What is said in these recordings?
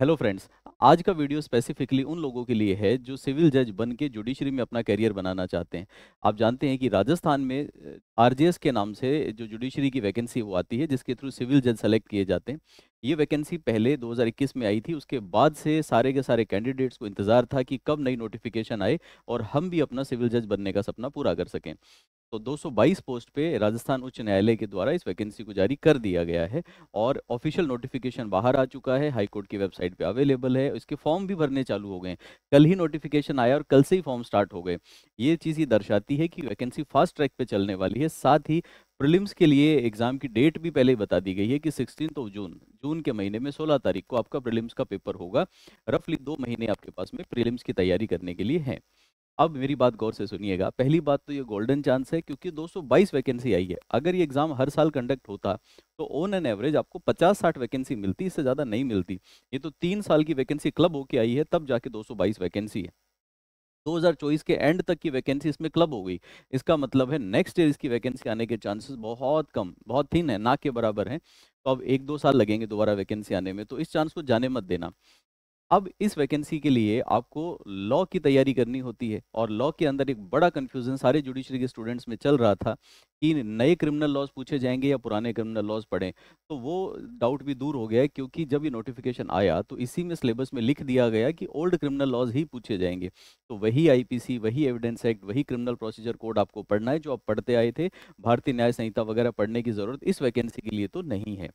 hello friends आज का video specifically उन लोगों के लिए है जो सिविल जज बन के जुडिशरी में अपना कैरियर बनाना चाहते हैं आप जानते हैं कि राजस्थान में आरजेएस के नाम से जो जुडिशरी की वैकेंसी वो आती है जिसके थ्रू सिविल जज सेलेक्ट किए जाते हैं ये वैकेंसी पहले 2021 में आई थी उसके बाद से सारे के सारे कैंडिडेट्स को इंतजार था कि कब नई नोटिफिकेशन आए और हम भी अपना सिविल जज बनने का सपना पूरा कर सकें तो 222 पोस्ट पे राजस्थान उच्च न्यायालय के द्वारा इस वैकेंसी को जारी कर दिया गया है और ऑफिशियल नोटिफिकेशन बाहर आ चुका है हाईकोर्ट की वेबसाइट पे अवेलेबल है इसके फॉर्म भी भरने चालू हो गए कल ही नोटिफिकेशन आया और कल से ही फॉर्म स्टार्ट हो गए ये चीज़ ही दर्शाती है कि वैकेंसी फास्ट ट्रैक पे चलने वाली है साथ ही प्रिलिम्स के लिए एग्जाम की डेट भी पहले ही बता दी गई है कि सिक्सटीन ऑफ जून जून के महीने में 16 तारीख को आपका प्रिलिम्स का पेपर होगा रफली दो महीने आपके पास में प्रिलिम्स की तैयारी करने के लिए हैं अब मेरी बात गौर से सुनिएगा पहली बात तो ये गोल्डन चांस है क्योंकि 222 वैकेंसी आई है अगर ये एग्जाम हर साल कंडक्ट होता तो ऑन एन एवरेज आपको 50-60 वैकेंसी मिलती इससे ज़्यादा नहीं मिलती ये तो तीन साल की वैकेंसी क्लब होके आई है तब जाके 222 वैकेंसी है 2024 के एंड तक की वैकेंसी इसमें क्लब हो गई इसका मतलब है नेक्स्ट ईयर इसकी वैकेंसी आने के चांसेस बहुत कम बहुत थीन है ना के बराबर हैं तो अब एक दो साल लगेंगे दोबारा वैकेंसी आने में तो इस चांस को जाने मत देना अब इस वैकेंसी के लिए आपको लॉ की तैयारी करनी होती है और लॉ के अंदर एक बड़ा कन्फ्यूजन सारे जुडिशरी के स्टूडेंट्स में चल रहा था कि नए क्रिमिनल लॉज पूछे जाएंगे या पुराने क्रिमिनल लॉज पढ़ें तो वो डाउट भी दूर हो गया क्योंकि जब ये नोटिफिकेशन आया तो इसी में सिलेबस में लिख दिया गया कि ओल्ड क्रिमिनल लॉज ही पूछे जाएंगे तो वही आई वही एविडेंस एक्ट वही क्रिमिनल प्रोसीजर कोड आपको पढ़ना है जो आप पढ़ते आए थे भारतीय न्याय संहिता वगैरह पढ़ने की ज़रूरत इस वैकेंसी के लिए तो नहीं है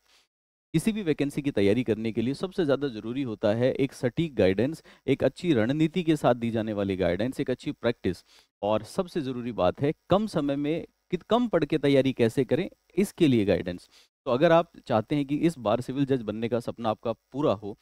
किसी भी वैकेंसी की तैयारी करने के लिए सबसे ज़्यादा जरूरी होता है एक सटीक गाइडेंस एक अच्छी रणनीति के साथ दी जाने वाली गाइडेंस एक अच्छी प्रैक्टिस और सबसे ज़रूरी बात है कम समय में कित कम पढ़ के तैयारी कैसे करें इसके लिए गाइडेंस तो अगर आप चाहते हैं कि इस बार सिविल जज बनने का सपना आपका पूरा हो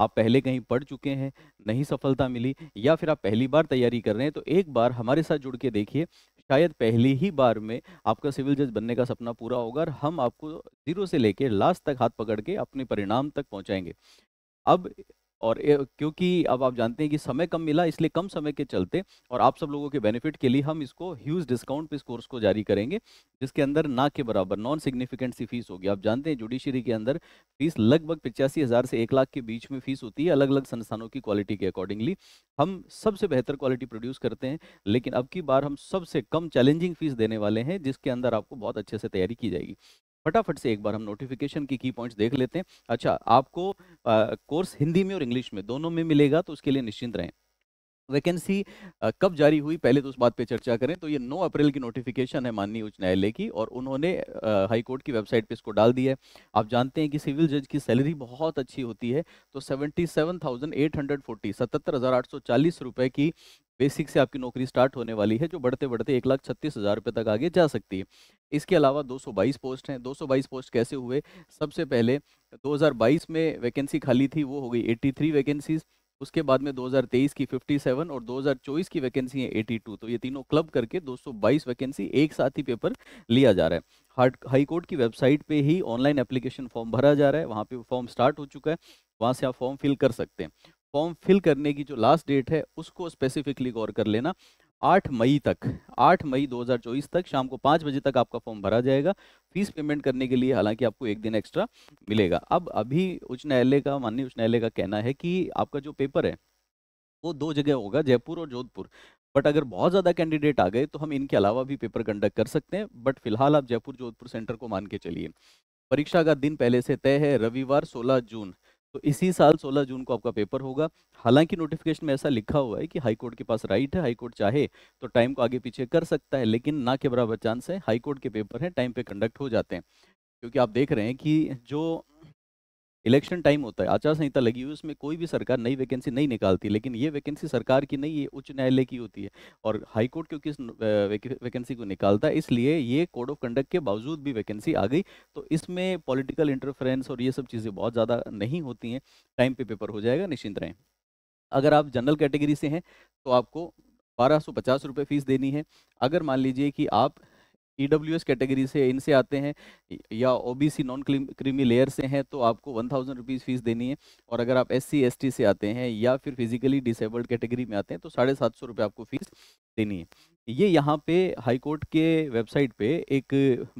आप पहले कहीं पढ़ चुके हैं नहीं सफलता मिली या फिर आप पहली बार तैयारी कर रहे हैं तो एक बार हमारे साथ जुड़ के देखिए शायद पहली ही बार में आपका सिविल जज बनने का सपना पूरा होगा और हम आपको जीरो से लेकर लास्ट तक हाथ पकड़ के अपने परिणाम तक पहुंचाएंगे अब और क्योंकि अब आप जानते हैं कि समय कम मिला इसलिए कम समय के चलते और आप सब लोगों के बेनिफिट के लिए हम इसको ह्यूज डिस्काउंट पे इस कोर्स को जारी करेंगे जिसके अंदर ना के बराबर नॉन सिग्निफिकेंट सी फीस होगी आप जानते हैं जुडिशरी के अंदर फीस लगभग पिचासी हज़ार से एक लाख के बीच में फीस होती है अलग अलग संस्थानों की क्वालिटी के अकॉर्डिंगली हम सबसे बेहतर क्वालिटी प्रोड्यूस करते हैं लेकिन अब की बार हम सबसे कम चैलेंजिंग फीस देने वाले हैं जिसके अंदर आपको बहुत अच्छे से तैयारी की जाएगी फटाफट से एक बार हम नोटिफिकेशन की की पॉइंट्स देख लेते हैं अच्छा आपको आ, कोर्स हिंदी में और इंग्लिश में दोनों में मिलेगा तो उसके लिए निश्चिंत रहें वैकेंसी कब जारी हुई पहले तो उस बात पे चर्चा करें तो ये 9 अप्रैल की नोटिफिकेशन है माननीय उच्च न्यायालय की और उन्होंने हाई कोर्ट की वेबसाइट पे इसको डाल दिया है आप जानते हैं कि सिविल जज की सैलरी बहुत अच्छी होती है तो 77,840 सेवन थाउजेंड एट हंड्रेड की बेसिक से आपकी नौकरी स्टार्ट होने वाली है जो बढ़ते बढ़ते एक लाख छत्तीस हज़ार रुपये तक आगे जा सकती है इसके अलावा 222 पोस्ट हैं 222 पोस्ट कैसे हुए सबसे पहले 2022 में वैकेंसी खाली थी वो हो गई 83 वैकेंसीज उसके बाद में 2023 की 57 और 2024 की वैकेंसी है 82 तो ये तीनों क्लब करके 222 वैकेंसी एक साथ ही पेपर लिया जा रहा है हार्ट हाई कोर्ट की वेबसाइट पे ही ऑनलाइन एप्लीकेशन फॉर्म भरा जा रहा है वहाँ पे फॉर्म स्टार्ट हो चुका है वहाँ से आप फॉर्म फिल कर सकते हैं फॉर्म फिल करने की जो लास्ट डेट है उसको स्पेसिफिकली गौर कर लेना 8 मई तक 8 मई 2024 तक शाम को पाँच बजे तक आपका फॉर्म भरा जाएगा फीस पेमेंट करने के लिए हालांकि आपको एक दिन एक्स्ट्रा मिलेगा अब अभी उच्च न्यायालय का माननीय उच्च न्यायालय का कहना है कि आपका जो पेपर है वो दो जगह होगा जयपुर और जोधपुर बट अगर बहुत ज़्यादा कैंडिडेट आ गए तो हम इनके अलावा भी पेपर कंडक्ट कर सकते हैं बट फिलहाल आप जयपुर जोधपुर सेंटर को मान के चलिए परीक्षा का दिन पहले से तय है रविवार 16 जून तो इसी साल 16 जून को आपका पेपर होगा हालांकि नोटिफिकेशन में ऐसा लिखा हुआ है कि हाई कोर्ट के पास राइट है हाई कोर्ट चाहे तो टाइम को आगे पीछे कर सकता है लेकिन ना के बराबर चांस है हाई कोर्ट के पेपर हैं टाइम पे कंडक्ट हो जाते हैं क्योंकि आप देख रहे हैं कि जो इलेक्शन टाइम होता है आचार संहिता लगी हुई उसमें कोई भी सरकार नई वैकेंसी नहीं निकालती लेकिन ये वैकेंसी सरकार की नहीं ये उच्च न्यायालय की होती है और हाईकोर्ट क्योंकि इस वैकेंसी को निकालता है इसलिए ये कोड ऑफ कंडक्ट के बावजूद भी वैकेंसी आ गई तो इसमें पॉलिटिकल इंटरफेरेंस और ये सब चीज़ें बहुत ज़्यादा नहीं होती हैं टाइम पे पेपर हो जाएगा निश्चिंत रहें अगर आप जनरल कैटेगरी से हैं तो आपको बारह सौ पचास रुपये फीस देनी है अगर मान लीजिए कि आप ई डब्ल्यू एस कैटेगरी से इनसे आते हैं या O B C non creamy layer से हैं तो आपको वन थाउजेंड रुपीज़ फीस देनी है और अगर आप एस सी एस टी से आते हैं या फिर फिजिकली डिसेबल्ड कैटेगरी में आते हैं तो साढ़े सात सौ रुपये आपको फीस देनी है ये यहाँ पे हाई कोर्ट के वेबसाइट पे एक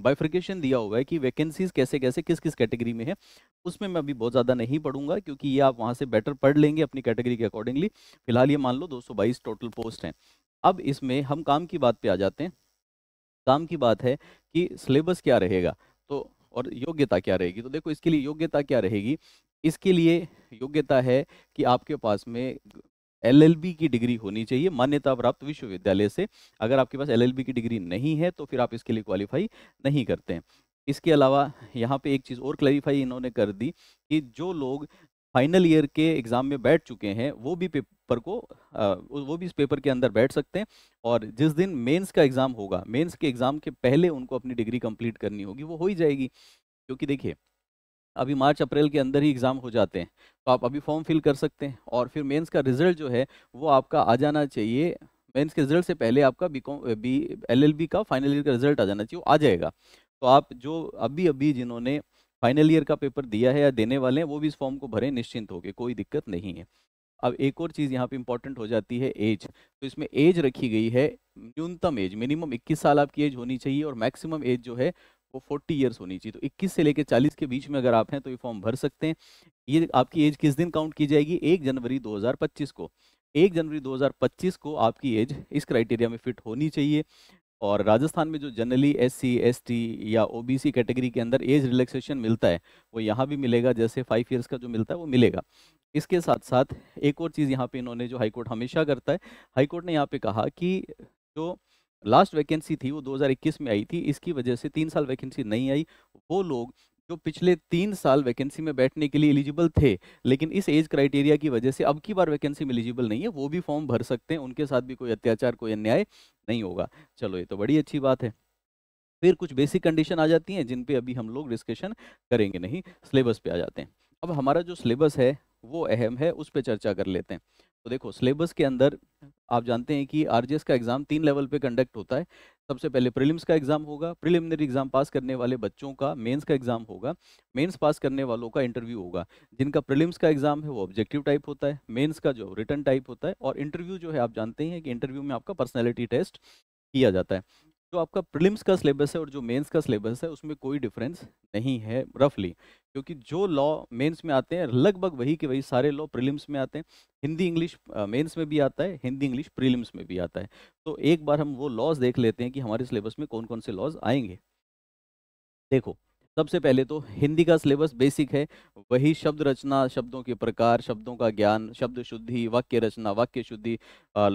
बाइफ्रिकेशन दिया हुआ है कि वैकेंसीज कैसे कैसे किस किस कैटेगरी में है उसमें मैं अभी बहुत ज़्यादा नहीं पढ़ूंगा क्योंकि ये आप वहाँ से बेटर पढ़ लेंगे अपनी कैटेगरी के अकॉर्डिंगली फिलहाल ये मान लो बाईस टोटल पोस्ट हैं अब इसमें हम काम की बात पे आ जाते हैं काम की बात है कि सिलेबस क्या रहेगा तो और योग्यता क्या रहेगी तो देखो इसके लिए योग्यता क्या रहेगी इसके लिए योग्यता है कि आपके पास में एलएलबी की डिग्री होनी चाहिए मान्यता प्राप्त विश्वविद्यालय से अगर आपके पास एलएलबी की डिग्री नहीं है तो फिर आप इसके लिए क्वालिफाई नहीं करते हैं इसके अलावा यहाँ पे एक चीज़ और क्लैरिफाई इन्होंने कर दी कि जो लोग फाइनल ईयर के एग्ज़ाम में बैठ चुके हैं वो भी पेपर को वो भी इस पेपर के अंदर बैठ सकते हैं और जिस दिन मेंस का एग्ज़ाम होगा मेंस के एग्ज़ाम के पहले उनको अपनी डिग्री कंप्लीट करनी होगी वो हो ही जाएगी क्योंकि देखिए अभी मार्च अप्रैल के अंदर ही एग्ज़ाम हो जाते हैं तो आप अभी फॉर्म फिल कर सकते हैं और फिर मेन्स का रिजल्ट जो है वो आपका आ जाना चाहिए मेन्स के रिजल्ट से पहले आपका बी कॉम बी एल का फाइनल ईयर का रिजल्ट आ जाना चाहिए वो आ जाएगा तो आप जो अभी अभी जिन्होंने फाइनल ईयर का पेपर दिया है या देने वाले हैं वो भी इस फॉर्म को भरें निश्चिंत होकर कोई दिक्कत नहीं है अब एक और चीज़ यहाँ पे इंपॉर्टेंट हो जाती है एज तो इसमें एज रखी गई है न्यूनतम एज मिनिमम 21 साल आपकी एज होनी चाहिए और मैक्सिमम एज जो है वो 40 ईयर्स होनी चाहिए तो 21 से लेकर 40 के बीच में अगर आप हैं तो ये फॉर्म भर सकते हैं ये आपकी एज किस दिन काउंट की जाएगी एक जनवरी दो को एक जनवरी 2025 को आपकी एज इस क्राइटेरिया में फिट होनी चाहिए और राजस्थान में जो generally S C S T या ओ बी सी कैटेगरी के अंदर एज रिलैक्सेशन मिलता है वो यहाँ भी मिलेगा जैसे फाइव ईयर्स का जो मिलता है वो मिलेगा इसके साथ साथ एक और चीज़ यहाँ पे इन्होंने जो हाईकोर्ट हमेशा करता है हाईकोर्ट ने यहाँ पे कहा कि जो लास्ट वैकेंसी थी वो 2021 में आई थी इसकी वजह से तीन साल वैकेंसी नहीं आई वो लोग जो पिछले तीन साल वैकेंसी में बैठने के लिए एलिजिबल थे लेकिन इस एज क्राइटेरिया की वजह से अब की बार वैकेंसी में एलिजिबल नहीं है वो भी फॉर्म भर सकते हैं उनके साथ भी कोई अत्याचार कोई अन्याय नहीं होगा चलो ये तो बड़ी अच्छी बात है फिर कुछ बेसिक कंडीशन आ जाती हैं जिन पे अभी हम लोग डिस्कशन करेंगे नहीं सिलेबस पे आ जाते हैं अब हमारा जो सिलेबस है वो अहम है उस पर चर्चा कर लेते हैं तो देखो सिलेबस के अंदर आप जानते हैं कि आरजीएस का एग्ज़ाम तीन लेवल पे कंडक्ट होता है सबसे पहले प्रीलिम्स का एग्जाम होगा प्रीलिमिनरी एग्जाम पास करने वाले बच्चों का मेंस का एग्जाम होगा मेंस पास करने वालों का इंटरव्यू होगा जिनका प्रीलिम्स का एग्जाम है वो ऑब्जेक्टिव टाइप होता है मेंस का जो रिटर्न टाइप होता है और इंटरव्यू जो है आप जानते हैं कि इंटरव्यू में आपका पर्सनैलिटी टेस्ट किया जाता है जो आपका प्रिलिम्स का सिलेबस है और जो मेंस का सिलेबस है उसमें कोई डिफरेंस नहीं है रफली क्योंकि जो लॉ मेंस में आते हैं लगभग वही के वही सारे लॉ प्रिलिम्स में आते हैं हिंदी इंग्लिश मेंस में भी आता है हिंदी इंग्लिश प्रिलिम्स में भी आता है तो एक बार हम वो लॉज देख लेते हैं कि हमारे सिलेबस में कौन कौन से लॉज आएंगे देखो सबसे पहले तो हिंदी का सिलेबस बेसिक है वही शब्द रचना शब्दों के प्रकार शब्दों का ज्ञान शब्द शुद्धि वाक्य रचना वाक्य शुद्धि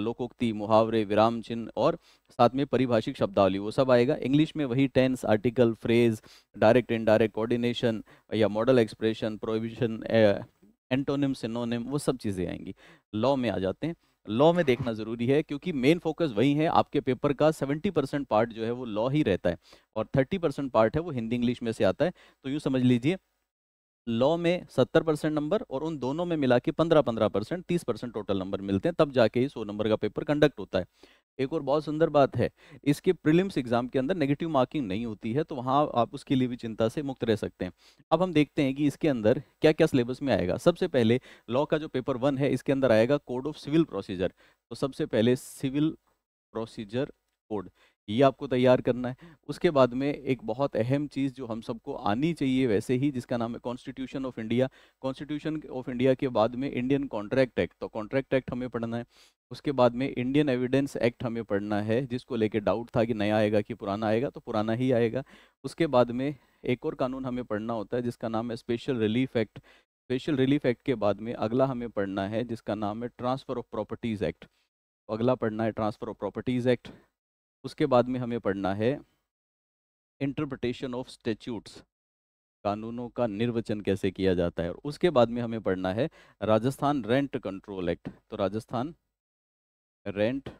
लोकोक्ति मुहावरे विराम चिन्ह और साथ में परिभाषिक शब्दावली वो सब आएगा इंग्लिश में वही tense article phrase direct indirect coordination या modal expression provision antonym synonym वो सब चीज़ें आएंगी लॉ में आ जाते हैं लॉ में देखना ज़रूरी है क्योंकि मेन फोकस वही है आपके पेपर का 70 परसेंट पार्ट जो है वो लॉ ही रहता है और 30 परसेंट पार्ट है वो हिंदी इंग्लिश में से आता है तो यूँ समझ लीजिए लॉ में सत्तर परसेंट नंबर और उन दोनों में मिला के पंद्रह पंद्रह परसेंट तीस परसेंट टोटल नंबर मिलते हैं तब जाके ही सौ नंबर का पेपर कंडक्ट होता है एक और बहुत सुंदर बात है इसके प्रीलिम्स एग्जाम के अंदर नेगेटिव मार्किंग नहीं होती है तो वहाँ आप उसके लिए भी चिंता से मुक्त रह सकते हैं अब हम देखते हैं कि इसके अंदर क्या क्या सिलेबस में आएगा सबसे पहले लॉ का जो पेपर वन है इसके अंदर आएगा कोड ऑफ सिविल प्रोसीजर तो सबसे पहले सिविल प्रोसीजर कोड ये आपको तैयार करना है उसके बाद में एक बहुत अहम चीज़ जो हम सबको आनी चाहिए वैसे ही जिसका नाम है constitution of India constitution of India के बाद में इंडियन कॉन्ट्रैक्ट एक्ट तो कॉन्ट्रैक्ट एक्ट हमें पढ़ना है उसके बाद में इंडियन एविडेंस एक्ट हमें पढ़ना है जिसको लेके डाउट था कि नया आएगा कि पुराना आएगा तो पुराना ही आएगा उसके बाद में एक और कानून हमें पढ़ना होता है जिसका नाम है special relief act special relief act के बाद में अगला हमें पढ़ना है जिसका नाम है ट्रांसफ़र ऑफ प्रॉपर्टीज़ एक्ट अगला पढ़ना है ट्रांसफ़र ऑफ प्रॉपर्टीज़ एक्ट उसके बाद में हमें पढ़ना है इंटरप्रटेशन ऑफ स्टेच्यूट्स कानूनों का निर्वचन कैसे किया जाता है और उसके बाद में हमें पढ़ना है राजस्थान रेंट कंट्रोल एक्ट तो राजस्थान रेंट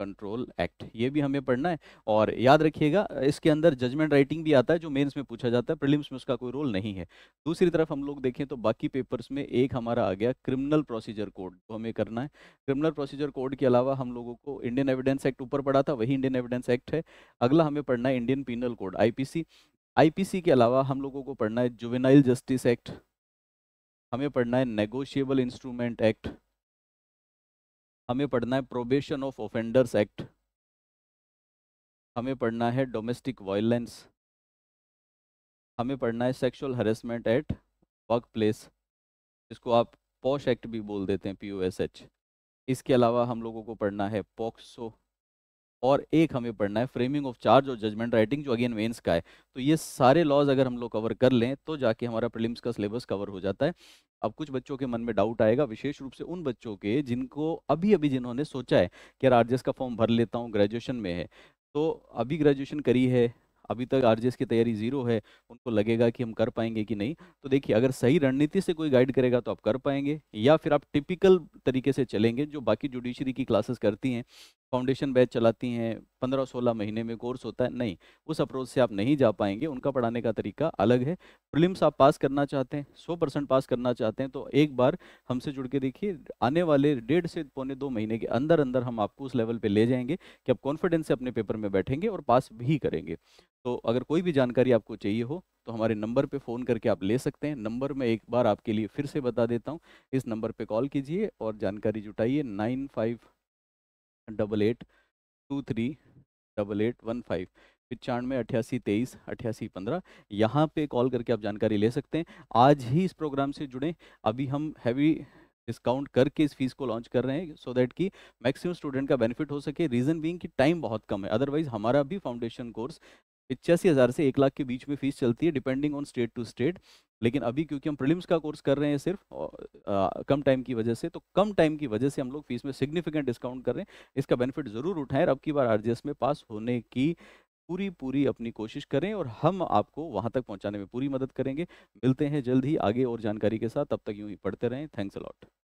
कंट्रोल एक्ट ये भी हमें पढ़ना है और याद रखिएगा इसके अंदर जजमेंट राइटिंग भी आता है जो मेंस में पूछा जाता है प्रीलिम्स में उसका कोई रोल नहीं है दूसरी तरफ हम लोग देखें तो बाकी पेपर्स में एक हमारा आ गया क्रिमिनल प्रोसीजर कोड जो हमें करना है क्रिमिनल प्रोसीजर कोड के अलावा हम लोगों को इंडियन एविडेंस एक्ट ऊपर पढ़ा था वही इंडियन एविडेंस एक्ट है अगला हमें पढ़ना है Indian penal code IPC IPC के अलावा हम लोगों को पढ़ना है जुवेनाइल जस्टिस एक्ट हमें पढ़ना है नेगोशिएबल इंस्ट्रूमेंट एक्ट हमें पढ़ना है प्रोबेशन ऑफ ऑफेंडर्स एक्ट हमें पढ़ना है डोमेस्टिक वायलेंस हमें पढ़ना है sexual harassment at workplace इसको आप पॉश एक्ट भी बोल देते हैं पी इसके अलावा हम लोगों को पढ़ना है पॉक्सो और एक हमें पढ़ना है फ्रेमिंग ऑफ चार्ज और जजमेंट राइटिंग जो अगेन मेंस का है तो ये सारे लॉज अगर हम लोग कवर कर लें तो जाके हमारा प्रीलिम्स का सिलेबस कवर हो जाता है अब कुछ बच्चों के मन में डाउट आएगा विशेष रूप से उन बच्चों के जिनको अभी अभी जिन्होंने सोचा है कि यार आर का फॉर्म भर लेता हूँ ग्रेजुएशन में है तो अभी ग्रेजुएशन करी है अभी तक आर की तैयारी जीरो है उनको लगेगा कि हम कर पाएंगे कि नहीं तो देखिए अगर सही रणनीति से कोई गाइड करेगा तो आप कर पाएंगे या फिर आप टिपिकल तरीके से चलेंगे जो बाकी जुडिशरी की क्लासेस करती हैं फाउंडेशन बैच चलाती हैं पंद्रह सोलह महीने में कोर्स होता है नहीं उस अप्रोच से आप नहीं जा पाएंगे उनका पढ़ाने का तरीका अलग है प्रिलिम्स आप पास करना चाहते हैं सौ परसेंट पास करना चाहते हैं तो एक बार हमसे जुड़ के देखिए आने वाले डेढ़ से पौने दो महीने के अंदर अंदर हम आपको उस लेवल पर ले जाएंगे कि आप कॉन्फिडेंस से अपने पेपर में बैठेंगे और पास भी करेंगे तो अगर कोई भी जानकारी आपको चाहिए हो तो हमारे नंबर पर फ़ोन करके आप ले सकते हैं नंबर मैं एक बार आपके लिए फिर से बता देता हूँ इस नंबर पर कॉल कीजिए और जानकारी जुटाइए nine five double eight two three double eight one five पिचानवे अट्ठासी तेईस अट्ठासी पंद्रह यहाँ पे कॉल करके आप जानकारी ले सकते हैं आज ही इस प्रोग्राम से जुड़ें अभी हम हैवी डिस्काउंट करके इस फीस को लॉन्च कर रहे हैं सो so दैट कि मैक्सिमम स्टूडेंट का बेनिफिट हो सके रीज़न बीइंग कि टाइम बहुत कम है अदरवाइज हमारा भी फाउंडेशन कोर्स पिचासी हज़ार से एक लाख के बीच में फीस चलती है depending on state to state लेकिन अभी क्योंकि हम प्रिलिम्स का कोर्स कर रहे हैं सिर्फ आ, कम टाइम की वजह से तो कम टाइम की वजह से हम लोग फीस में सिग्निफिकेंट डिस्काउंट कर रहे हैं इसका बेनिफिट ज़रूर उठाएं अब की बार आर में पास होने की पूरी पूरी अपनी कोशिश करें और हम आपको वहाँ तक पहुँचाने में पूरी मदद करेंगे मिलते हैं जल्द ही आगे और जानकारी के साथ तब तक यूँ ही पढ़ते रहें थैंक्स अलॉट